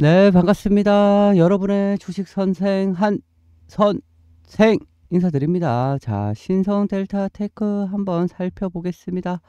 네, 반갑습니다. 여러분의 주식 선생 한 선생 인사드립니다. 자, 신성 델타 테크 한번 살펴보겠습니다.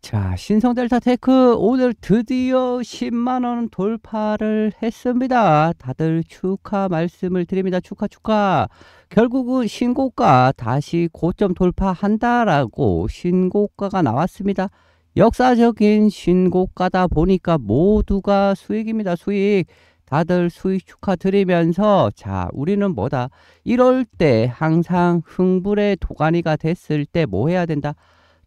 자, 신성 델타 테크 오늘 드디어 10만 원 돌파를 했습니다. 다들 축하 말씀을 드립니다. 축하 축하. 결국은 신고가 다시 고점 돌파한다라고 신고가가 나왔습니다. 역사적인 신고가다 보니까 모두가 수익입니다. 수익. 다들 수익 축하드리면서 자 우리는 뭐다 이럴 때 항상 흥분의 도가니가 됐을 때 뭐 해야 된다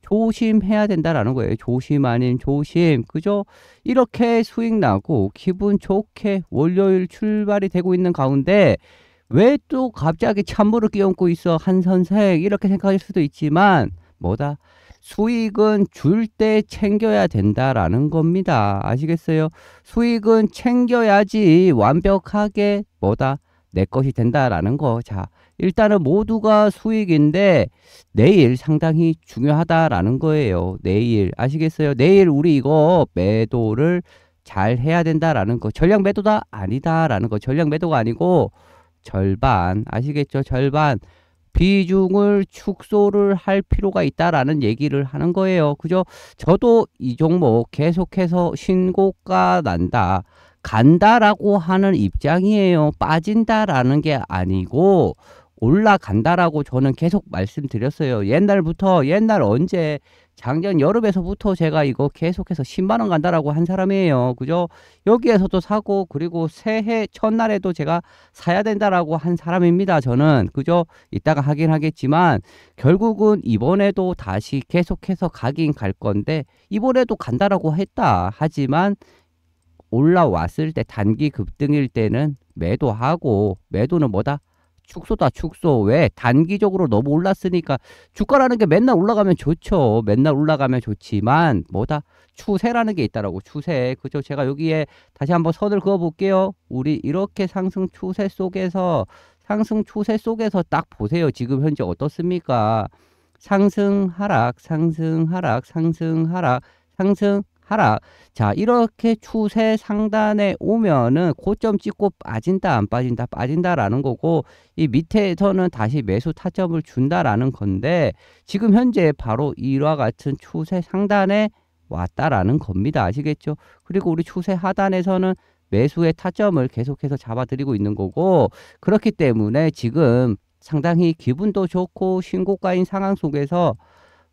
조심해야 된다라는 거예요 조심 아닌 조심 그죠 이렇게 수익 나고 기분 좋게 월요일 출발이 되고 있는 가운데 왜 또 갑자기 찬물을 끼얹고 있어 한 선생 이렇게 생각할 수도 있지만 뭐다 수익은 줄 때 챙겨야 된다라는 겁니다. 아시겠어요? 수익은 챙겨야지 완벽하게 뭐다? 내 것이 된다라는 거. 자, 일단은 모두가 수익인데 내일 상당히 중요하다라는 거예요. 내일 아시겠어요? 내일 우리 이거 매도를 잘 해야 된다라는 거. 전략 매도다 아니다라는 거. 전략 매도가 아니고 절반 아시겠죠? 절반 비중을 축소를 할 필요가 있다라는 얘기를 하는 거예요. 그죠? 저도 이 종목 계속해서 신고가 난다. 간다라고 하는 입장이에요. 빠진다라는 게 아니고 올라간다라고 저는 계속 말씀드렸어요. 옛날부터 옛날 언제 작년 여름에서부터 제가 이거 계속해서 10만 원 간다라고 한 사람이에요. 그죠? 여기에서도 사고 그리고 새해 첫날에도 제가 사야 된다라고 한 사람입니다. 저는 그죠? 이따가 하긴 하겠지만 결국은 이번에도 다시 계속해서 가긴 갈 건데 이번에도 간다라고 했다. 하지만 올라왔을 때 단기 급등일 때는 매도하고 매도는 뭐다? 축소다 축소 왜 단기적으로 너무 올랐으니까 주가라는 게 맨날 올라가면 좋죠 맨날 올라가면 좋지만 뭐다 추세라는 게 있다라고 추세 그죠 제가 여기에 다시 한번 선을 그어 볼게요 우리 이렇게 상승 추세 속에서 상승 추세 속에서 딱 보세요 지금 현재 어떻습니까 상승 하락 상승 하락 상승 하락 상승 하락. 자, 이렇게 추세 상단에 오면은 고점 찍고 빠진다, 안 빠진다, 빠진다라는 거고, 이 밑에서는 다시 매수 타점을 준다라는 건데, 지금 현재 바로 이와 같은 추세 상단에 왔다라는 겁니다. 아시겠죠? 그리고 우리 추세 하단에서는 매수의 타점을 계속해서 잡아드리고 있는 거고, 그렇기 때문에 지금 상당히 기분도 좋고, 신고가인 상황 속에서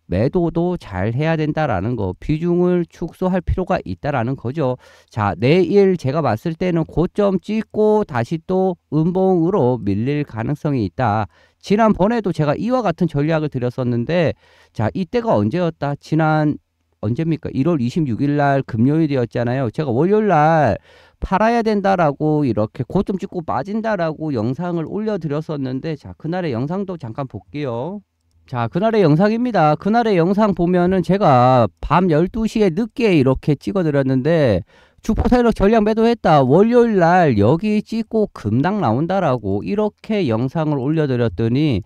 매도도 잘 해야 된다라는 거 비중을 축소할 필요가 있다라는 거죠 자 내일 제가 봤을 때는 고점 찍고 다시 또 음봉으로 밀릴 가능성이 있다 지난번에도 제가 이와 같은 전략을 드렸었는데 자 이때가 언제였다 지난 언제입니까 1월 26일 날 금요일이었잖아요 제가 월요일 날 팔아야 된다라고 이렇게 고점 찍고 빠진다라고 영상을 올려드렸었는데 자 그날의 영상도 잠깐 볼게요 자 그날의 영상입니다 그날의 영상 보면은 제가 밤 12시에 늦게 이렇게 찍어드렸는데 주포사일로 전량 매도했다 월요일날 여기 찍고 금당 나온다라고 이렇게 영상을 올려드렸더니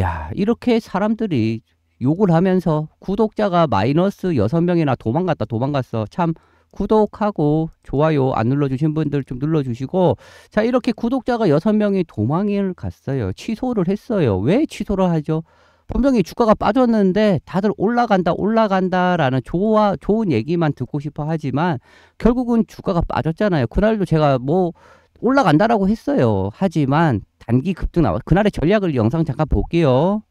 야 이렇게 사람들이 욕을 하면서 구독자가 마이너스 6명이나 도망갔다 도망갔어 참 구독하고 좋아요 안 눌러주신 분들 좀 눌러주시고 자 이렇게 구독자가 6명이 도망을 갔어요 취소를 했어요 왜 취소를 하죠 분명히 주가가 빠졌는데 다들 올라간다 올라간다라는 좋아 좋은 얘기만 듣고 싶어 하지만 결국은 주가가 빠졌잖아요. 그날도 제가 뭐 올라간다라고 했어요. 하지만 단기 급등 나와. 그날의 전략을 영상 잠깐 볼게요.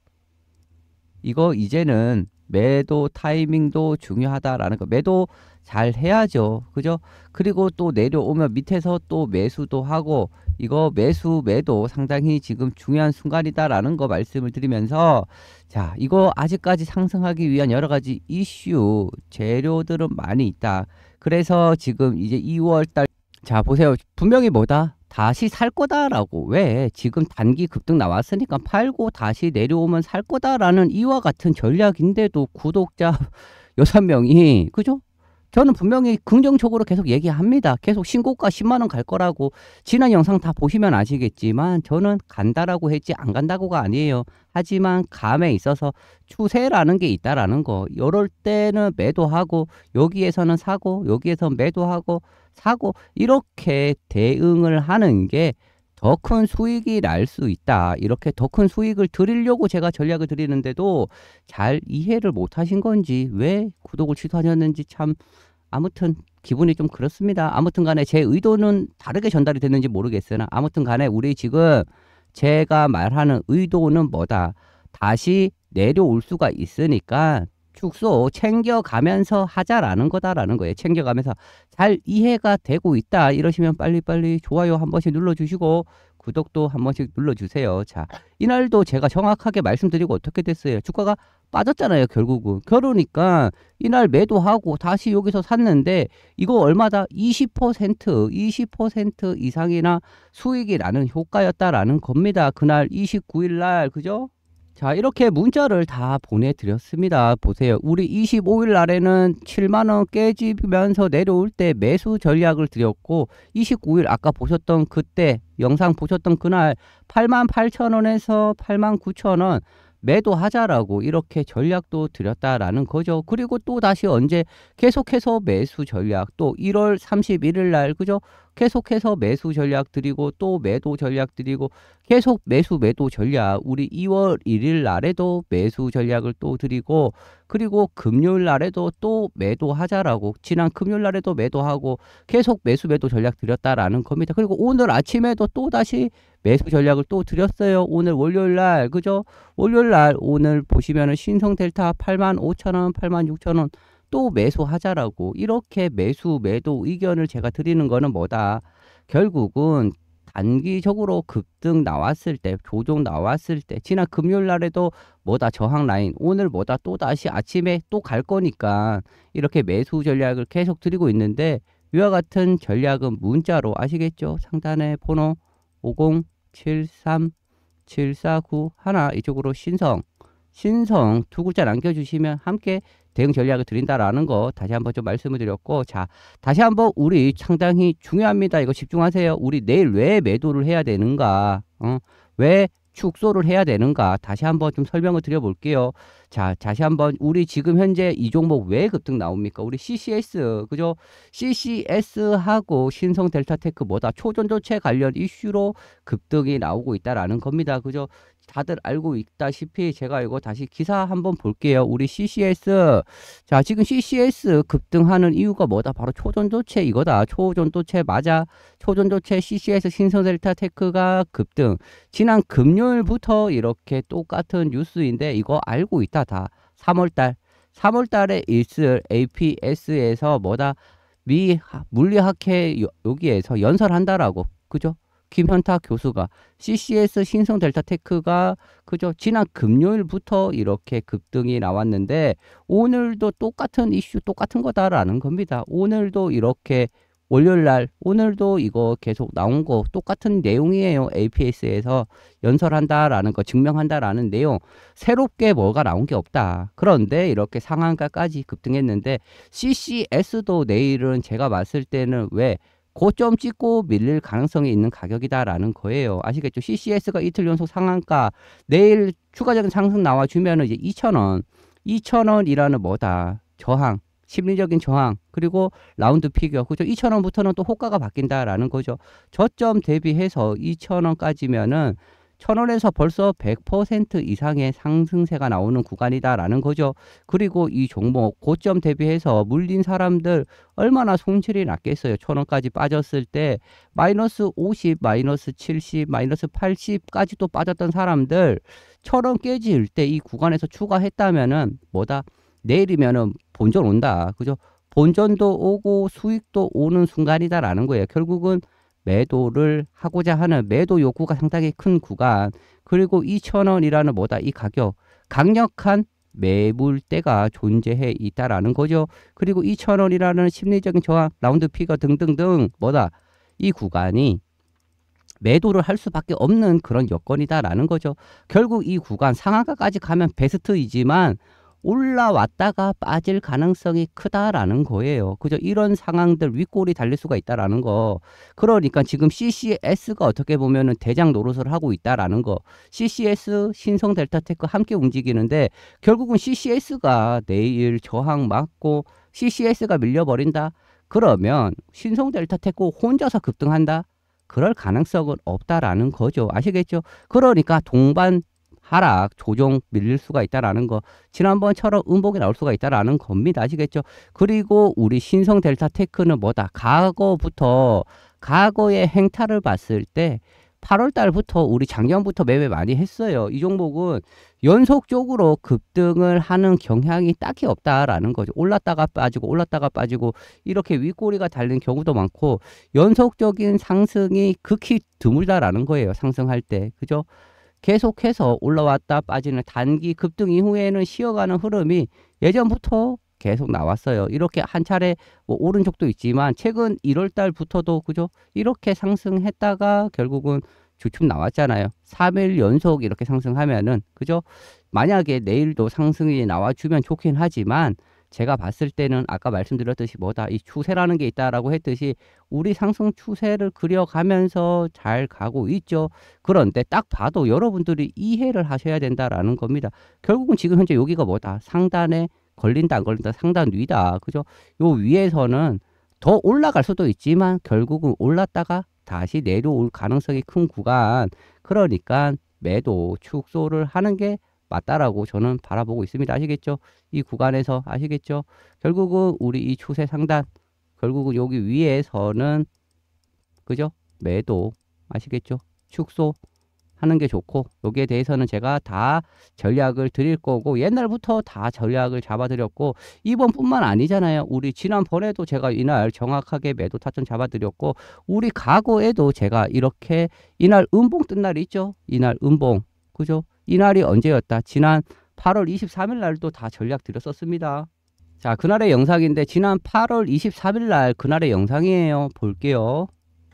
이거 이제는 매도 타이밍도 중요하다라는 거. 매도 잘 해야죠. 그죠? 그리고 또 내려오면 밑에서 또 매수도 하고 이거 매수 매도 상당히 지금 중요한 순간이다라는 거 말씀을 드리면서 자, 이거 아직까지 상승하기 위한 여러 가지 이슈, 재료들은 많이 있다. 그래서 지금 이제 2월 달 자, 보세요. 분명히 뭐다? 다시 살 거다라고 왜 지금 단기 급등 나왔으니까 팔고 다시 내려오면 살 거다라는 이와 같은 전략인데도 구독자 여섯 명이 그죠? 저는 분명히 긍정적으로 계속 얘기합니다. 계속 신고가 10만 원 갈 거라고 지난 영상 다 보시면 아시겠지만 저는 간다라고 했지 안 간다고가 아니에요. 하지만 감에 있어서 추세라는 게 있다라는 거. 이럴 때는 매도하고 여기에서는 사고 여기에서 매도하고 사고 이렇게 대응을 하는 게 더 큰 수익이 날 수 있다. 이렇게 더 큰 수익을 드리려고 제가 전략을 드리는데도 잘 이해를 못 하신 건지 왜 구독을 취소하셨는지 참 아무튼 기분이 좀 그렇습니다. 아무튼 간에 제 의도는 다르게 전달이 됐는지 모르겠으나 아무튼 간에 우리 지금 제가 말하는 의도는 뭐다. 다시 내려올 수가 있으니까 축소 챙겨가면서 하자라는 거다라는 거예요. 챙겨가면서 잘 이해가 되고 있다 이러시면 빨리빨리 좋아요 한 번씩 눌러주시고 구독도 한 번씩 눌러주세요. 자 이날도 제가 정확하게 말씀드리고 어떻게 됐어요. 주가가 빠졌잖아요 결국은 그러니까 이날 매도하고 다시 여기서 샀는데 이거 얼마다 20% 20% 이상이나 수익이 나는 효과였다라는 겁니다. 그날 29일 날 그죠? 자 이렇게 문자를 다 보내드렸습니다. 보세요. 우리 25일 날에는 7만원 깨지면서 내려올 때 매수 전략을 드렸고 29일 아까 보셨던 그때 영상 보셨던 그날 8만 8천원에서 8만 9천원 매도하자라고 이렇게 전략도 드렸다라는 거죠. 그리고 또 다시 언제 계속해서 매수 전략 또 1월 31일 날 그죠? 계속해서 매수 전략 드리고 또 매도 전략 드리고 계속 매수 매도 전략 우리 2월 1일 날에도 매수 전략을 또 드리고 그리고 금요일 날에도 또 매도하자라고 지난 금요일 날에도 매도하고 계속 매수 매도 전략 드렸다라는 겁니다. 그리고 오늘 아침에도 또 다시 매수 전략을 또 드렸어요. 오늘 월요일 날, 그죠? 월요일 날 오늘 보시면은 신성 델타 85,000원, 86,000원 또 매수하자라고 이렇게 매수 매도 의견을 제가 드리는 거는 뭐다? 결국은 단기적으로 급등 나왔을 때 조종 나왔을 때 지난 금요일 날에도 뭐다 저항 라인 오늘 뭐다 또 다시 아침에 또 갈 거니까 이렇게 매수 전략을 계속 드리고 있는데 위와 같은 전략은 문자로 아시겠죠 상단에 번호 50 73, 749 하나 이쪽으로 신성, 신성 두 글자 남겨주시면 함께 대응 전략을 드린다라는 거 다시 한번 좀 말씀을 드렸고 자 다시 한번 우리 상당히 중요합니다. 이거 집중하세요. 우리 내일 왜 매도를 해야 되는가? 어? 왜 축소를 해야 되는가 다시 한번 좀 설명을 드려볼게요. 자, 다시 한번 우리 지금 현재 이 종목 왜 급등 나옵니까? 우리 CCS, 그죠? CCS하고 신성 델타테크 뭐다 초전조체 관련 이슈로 급등이 나오고 있다라는 겁니다. 그죠? 다들 알고 있다시피 제가 이거 다시 기사 한번 볼게요. 우리 CCS 자 지금 CCS 급등하는 이유가 뭐다? 바로 초전도체 이거다. 초전도체 맞아. 초전도체 CCS 신성델타 테크가 급등. 지난 금요일부터 이렇게 똑같은 뉴스인데 이거 알고 있다 다. 3월달 3월달에 있을 APS에서 뭐다 미 물리학회 여기에서 연설한다라고 그죠? 김현타 교수가 CCS 신성 델타 테크가 그저 지난 금요일부터 이렇게 급등이 나왔는데 오늘도 똑같은 이슈 똑같은 거다라는 겁니다. 오늘도 이렇게 월요일 날 오늘도 이거 계속 나온 거 똑같은 내용이에요. APS에서 연설한다라는 거 증명한다라는 내용 새롭게 뭐가 나온 게 없다. 그런데 이렇게 상한가까지 급등했는데 CCS도 내일은 제가 봤을 때는 왜 고점 찍고 밀릴 가능성이 있는 가격이다라는 거예요. 아시겠죠? CCS가 이틀 연속 상한가, 내일 추가적인 상승 나와주면 이제 2천원2천원이라는 뭐다? 저항, 심리적인 저항, 그리고 라운드 피겨, 그죠? 2천원부터는또 호가가 바뀐다라는 거죠. 저점 대비해서 2천원까지면은 천원에서 벌써 100% 이상의 상승세가 나오는 구간이다라는 거죠. 그리고 이 종목 고점 대비해서 물린 사람들 얼마나 손실이 났겠어요. 천원까지 빠졌을 때 마이너스 50, 마이너스 70, 마이너스 80까지 도 빠졌던 사람들 천 원 깨질 때 이 구간에서 추가했다면은 뭐다? 내일이면은 본전 온다. 그죠? 본전도 오고 수익도 오는 순간이다라는 거예요. 결국은 매도를 하고자 하는 매도 요구가 상당히 큰 구간 그리고 2천원이라는 뭐다 이 가격 강력한 매물대가 존재해 있다라는 거죠. 그리고 2천원이라는 심리적인 저항 라운드 피가 등등등 뭐다 이 구간이 매도를 할 수밖에 없는 그런 여건이다라는 거죠. 결국 이 구간 상한가까지 가면 베스트이지만 올라왔다가 빠질 가능성이 크다라는 거예요. 그죠? 이런 상황들 윗골이 달릴 수가 있다라는 거. 그러니까 지금 CCS가 어떻게 보면은 대장 노릇을 하고 있다라는 거. CCS 신성 델타테크 함께 움직이는데 결국은 CCS가 내일 저항 맞고 CCS가 밀려버린다. 그러면 신성 델타테크 혼자서 급등한다. 그럴 가능성은 없다라는 거죠. 아시겠죠? 그러니까 동반 하락, 조정 밀릴 수가 있다라는 거. 지난번처럼 음봉이 나올 수가 있다라는 겁니다. 아시겠죠? 그리고 우리 신성 델타 테크는 뭐다? 과거부터 과거의 행타를 봤을 때 8월 달부터 우리 작년부터 매매 많이 했어요. 이 종목은 연속적으로 급등을 하는 경향이 딱히 없다라는 거죠. 올랐다가 빠지고 올랐다가 빠지고 이렇게 윗꼬리가 달린 경우도 많고 연속적인 상승이 극히 드물다라는 거예요. 상승할 때. 그죠? 계속해서 올라왔다 빠지는 단기 급등 이후에는 쉬어가는 흐름이 예전부터 계속 나왔어요. 이렇게 한 차례 뭐 오른 적도 있지만 최근 1월 달부터도 그죠? 이렇게 상승했다가 결국은 주춤 나왔잖아요. 3일 연속 이렇게 상승하면은 그죠? 만약에 내일도 상승이 나와주면 좋긴 하지만 제가 봤을 때는 아까 말씀드렸듯이 뭐다 이 추세라는 게 있다라고 했듯이 우리 상승 추세를 그려가면서 잘 가고 있죠. 그런데 딱 봐도 여러분들이 이해를 하셔야 된다라는 겁니다. 결국은 지금 현재 여기가 뭐다 상단에 걸린다 안 걸린다 상단 위다 그죠? 요 위에서는 더 올라갈 수도 있지만 결국은 올랐다가 다시 내려올 가능성이 큰 구간 그러니까 매도 축소를 하는 게 맞다라고 저는 바라보고 있습니다. 아시겠죠? 이 구간에서 아시겠죠? 결국은 우리 이 추세 상단 결국은 여기 위에서는 그죠? 매도 아시겠죠? 축소 하는 게 좋고 여기에 대해서는 제가 다 전략을 드릴 거고 옛날부터 다 전략을 잡아드렸고 이번뿐만 아니잖아요. 우리 지난번에도 제가 이날 정확하게 매도 타점 잡아드렸고 우리 과거에도 제가 이렇게 이날 음봉 뜬 날 있죠. 이날 음봉 그죠? 이날이 언제였다? 지난 8월 23일 날도 다 전략 드렸었습니다 자, 그날의 영상인데 지난 8월 23일 날 그날의 영상이에요. 볼게요.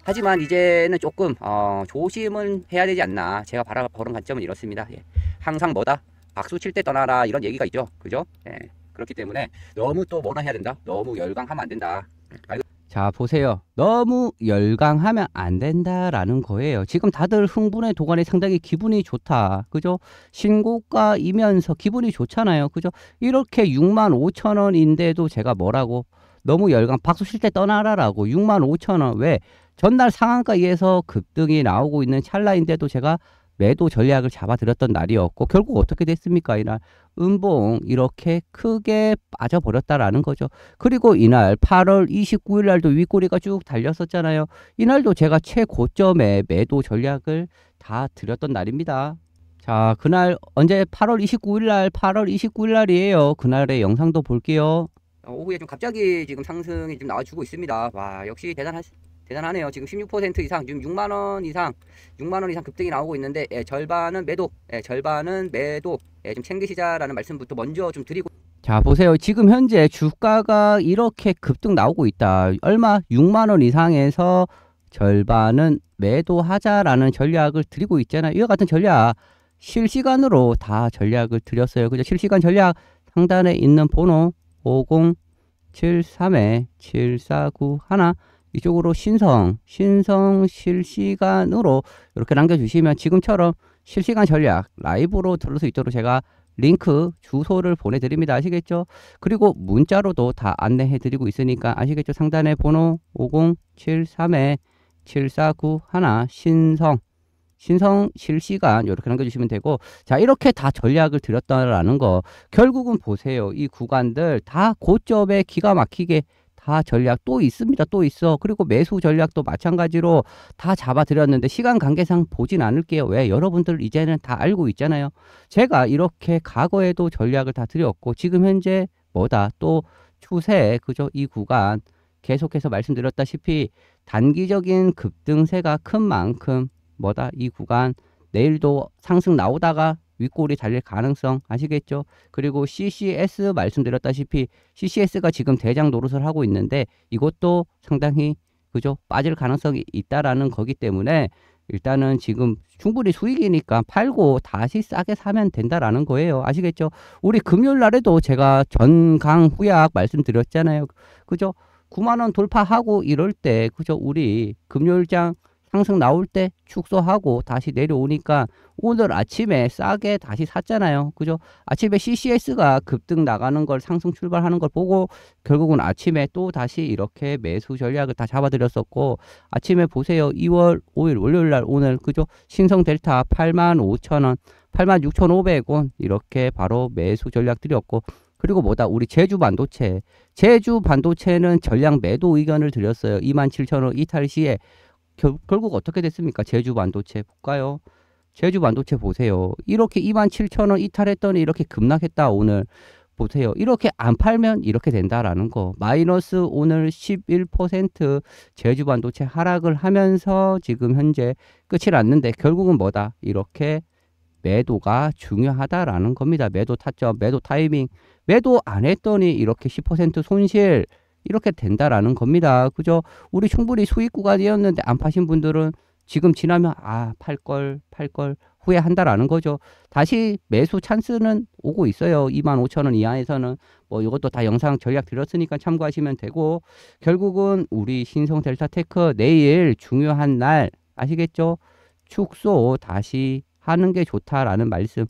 하지만 이제는 조금 어, 조심은 해야 되지 않나. 제가 바라보는 관점은 이렇습니다. 예. 항상 뭐다? 박수 칠 때 떠나라 이런 얘기가 있죠. 그죠? 예. 그렇기 때문에 너무 또뭐나 해야 된다? 너무 열광하면 안 된다. 예. 자 보세요 너무 열광하면 안 된다라는 거예요 지금 다들 흥분의 도가니 상당히 기분이 좋다 그죠 신고가이면서 기분이 좋잖아요 그죠 이렇게 6만 5천원인데도 제가 뭐라고 너무 열광 박수 칠 때 떠나라라고 6만 5천원 왜 전날 상한가에서 이 급등이 나오고 있는 찰나인데도 제가 매도 전략을 잡아들였던 날이었고 결국 어떻게 됐습니까? 이날 은봉 이렇게 크게 빠져버렸다라는 거죠. 그리고 이날 8월 29일 날도 윗꼬리가 쭉 달렸었잖아요. 이날도 제가 최고점에 매도 전략을 다 드렸던 날입니다. 자, 그날 언제 8월 29일 날, 8월 29일 날이에요. 그날의 영상도 볼게요. 어, 오후에 좀 갑자기 지금 상승이 좀 나와주고 있습니다. 와, 역시 대단하시. 대단하네요. 지금 16% 이상, 지금 6만 원 이상, 6만 원 이상 급등이 나오고 있는데 예, 절반은 매도, 예, 절반은 매도 예, 좀 챙기시자라는 말씀부터 먼저 좀 드리고. 자 보세요. 지금 현재 주가가 이렇게 급등 나오고 있다. 얼마 6만 원 이상에서 절반은 매도하자라는 전략을 드리고 있잖아요. 이와 같은 전략 실시간으로 다 전략을 드렸어요. 그죠? 실시간 전략 상단에 있는 번호 5073에 7491 이쪽으로 신성, 신성 실시간으로 이렇게 남겨주시면 지금처럼 실시간 전략 라이브로 들을 수 있도록 제가 링크 주소를 보내드립니다. 아시겠죠? 그리고 문자로도 다 안내해드리고 있으니까 아시겠죠? 상단에 번호 5073에 7491 신성 신성 실시간 이렇게 남겨주시면 되고 자 이렇게 다 전략을 드렸다라는 거 결국은 보세요. 이 구간들 다 고점에 기가 막히게 다 전략 또 있습니다. 또 있어. 그리고 매수 전략도 마찬가지로 다 잡아드렸는데 시간 관계상 보진 않을게요. 왜? 여러분들 이제는 다 알고 있잖아요. 제가 이렇게 과거에도 전략을 다 드렸고 지금 현재 뭐다 또 추세 그죠? 이 구간 계속해서 말씀드렸다시피 단기적인 급등세가 큰 만큼 뭐다 이 구간 내일도 상승 나오다가 윗골이 달릴 가능성 아시겠죠? 그리고 CCS 말씀드렸다시피 CCS가 지금 대장 노릇을 하고 있는데 이것도 상당히 그죠? 빠질 가능성이 있다라는 거기 때문에 일단은 지금 충분히 수익이니까 팔고 다시 싸게 사면 된다라는 거예요. 아시겠죠? 우리 금요일 날에도 제가 전강 후약 말씀드렸잖아요. 그죠? 9만원 돌파하고 이럴 때, 그죠? 우리 금요일장 상승 나올 때 축소하고 다시 내려오니까 오늘 아침에 싸게 다시 샀잖아요. 그죠? 아침에 CCS가 급등 나가는 걸 상승 출발하는 걸 보고 결국은 아침에 또 다시 이렇게 매수 전략을 다 잡아드렸었고 아침에 보세요. 2월 5일 월요일 날 오늘 그죠? 신성 델타 85,000원, 86,500원 이렇게 바로 매수 전략 드렸고 그리고 뭐다 우리 제주 반도체 제주 반도체는 전량 매도 의견을 드렸어요. 27,000원 이탈 시에 결, 국 어떻게 됐습니까? 제주 반도체 볼까요? 제주 반도체 보세요. 이렇게 27,000원 이탈했더니 이렇게 급락했다 오늘 보세요. 이렇게 안 팔면 이렇게 된다라는 거. 마이너스 오늘 11% 제주 반도체 하락을 하면서 지금 현재 끝이 났는데 결국은 뭐다? 이렇게 매도가 중요하다라는 겁니다. 매도 타점, 매도 타이밍, 매도 안 했더니 이렇게 10% 손실 이렇게 된다라는 겁니다. 그죠? 우리 충분히 수익 구가되었는데안 파신 분들은 지금 지나면 아, 팔 걸, 팔 걸 후회한다라는 거죠. 다시 매수 찬스는 오고 있어요. 25,000원 이하에서는 뭐 이것도 다 영상 전략 들었으니까 참고하시면 되고 결국은 우리 신성 델타테크 내일 중요한 날 아시겠죠? 축소 다시 하는 게 좋다라는 말씀.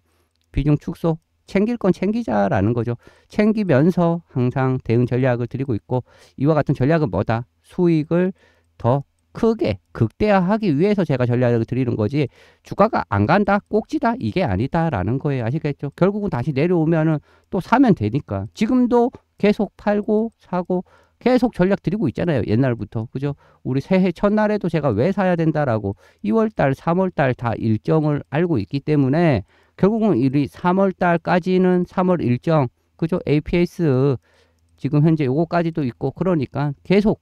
비중 축소 챙길 건 챙기자라는 거죠. 챙기면서 항상 대응 전략을 드리고 있고 이와 같은 전략은 뭐다? 수익을 더 크게 극대화하기 위해서 제가 전략을 드리는 거지 주가가 안 간다 꼭지다 이게 아니다라는 거예요 아시겠죠 결국은 다시 내려오면은 또 사면 되니까 지금도 계속 팔고 사고 계속 전략 드리고 있잖아요 옛날부터 그죠 우리 새해 첫날에도 제가 왜 사야 된다라고 2월달 3월달 다 일정을 알고 있기 때문에 결국은 일이 3월 달까지는 3월 일정 그죠? APS 지금 현재 요거까지도 있고 그러니까 계속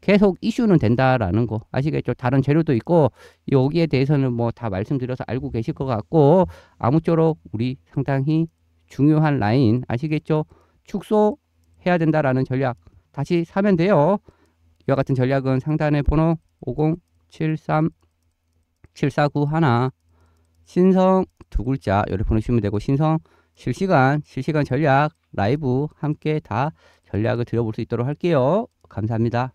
계속 이슈는 된다라는 거 아시겠죠? 다른 재료도 있고 여기에 대해서는 뭐 다 말씀드려서 알고 계실 것 같고 아무쪼록 우리 상당히 중요한 라인 아시겠죠? 축소해야 된다라는 전략 다시 사면 돼요. 이와 같은 전략은 상단의 번호 5073749 하나 신성 두 글자 요렇게 보내주시면 되고 신성 실시간 실시간 전략 라이브 함께 다 전략을 들어볼 수 있도록 할게요. 감사합니다.